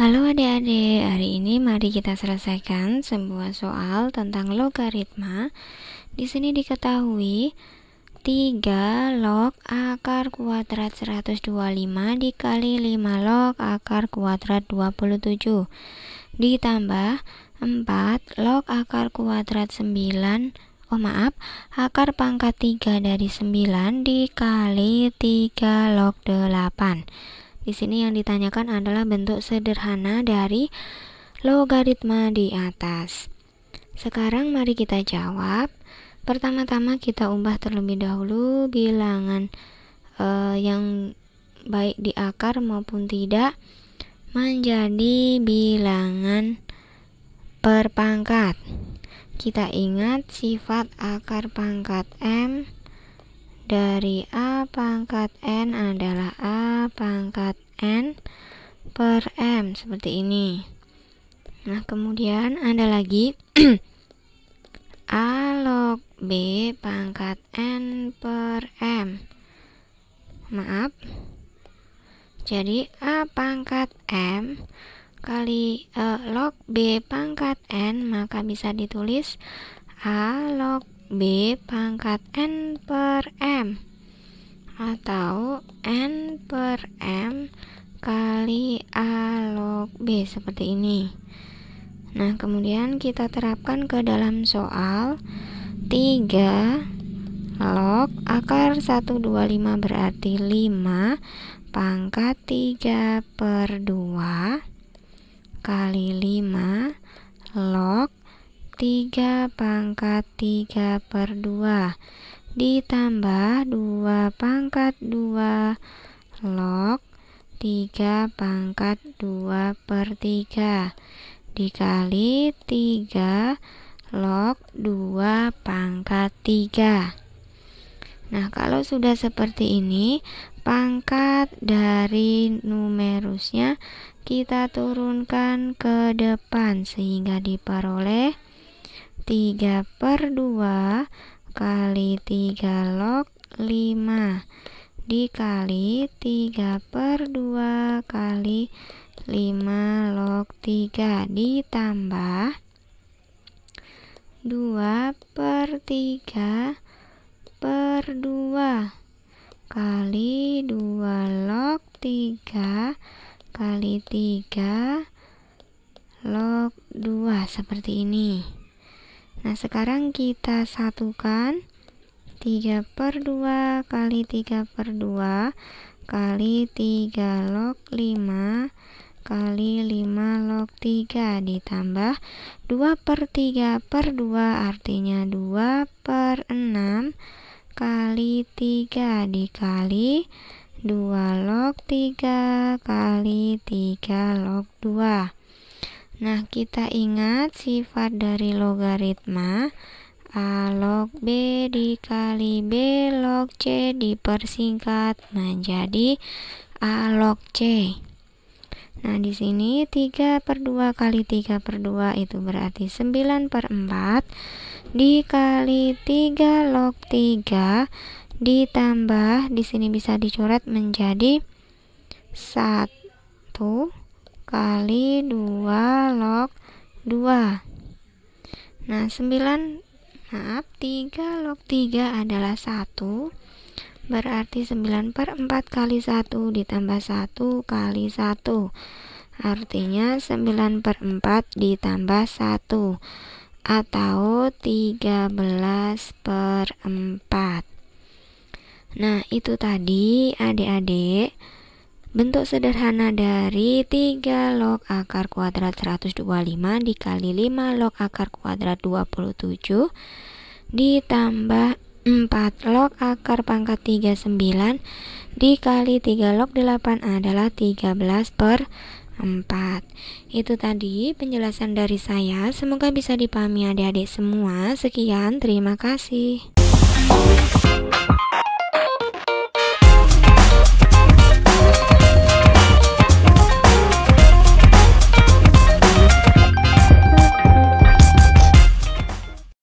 Halo adik-adik, hari ini mari kita selesaikan sebuah soal tentang logaritma. Di sini diketahui 3 log akar kuadrat 125 dikali 5 log akar kuadrat 27 ditambah 4 log akar kuadrat 9 Oh maaf, akar pangkat 3 dari 9 dikali 3 log 8 di sini yang ditanyakan adalah bentuk sederhana dari logaritma di atas. Sekarang mari kita jawab. Pertama-tama kita ubah terlebih dahulu bilangan eh, yang baik di akar maupun tidak menjadi bilangan per pangkat. Kita ingat sifat akar pangkat M dari A pangkat N adalah A pangkat N per M seperti ini nah kemudian ada lagi A log B pangkat N per M maaf jadi A pangkat M kali uh, log B pangkat N maka bisa ditulis A log B pangkat N per M atau N per M kali A log B seperti ini nah kemudian kita terapkan ke dalam soal 3 log akar 125 berarti 5 pangkat 3 per 2 kali 5 log 3 pangkat 3 per 2 ditambah 2 pangkat 2 log 3 pangkat 2 per 3 dikali 3 log 2 pangkat 3 Nah kalau sudah seperti ini pangkat dari numerusnya kita turunkan ke depan sehingga diperoleh 3 per 2 kali 3 log 5 dikali 3 per 2 kali 5 log 3 ditambah 2 per 3 per 2 kali 2 log 3 kali 3 log 2 seperti ini Nah, sekarang kita satukan 3 per 2 kali 3 per 2 kali 3 log 5 kali 5 log 3 ditambah 2 per 3 per 2 artinya 2 per 6 kali 3 dikali 2 log 3 kali 3 log 2 Nah, kita ingat sifat dari logaritma A log B dikali B log C dipersingkat menjadi A log C. Nah, di sini 3 per 2 kali 3 per 2 itu berarti 9 per 4 dikali 3 log 3 ditambah di sini bisa dicoret menjadi 1 kali 2 log 2 nah 9 maaf 3 log 3 adalah 1 berarti 9 per 4 kali 1 ditambah 1 kali 1 artinya 9 per 4 ditambah 1 atau 13 per 4 Nah, itu tadi adik-adik Bentuk sederhana dari 3 log akar kuadrat 125 dikali 5 log akar kuadrat 27 ditambah 4 log akar pangkat 39 dikali 3 log 8 adalah 13 per 4 Itu tadi penjelasan dari saya Semoga bisa dipahami adik-adik semua Sekian, terima kasih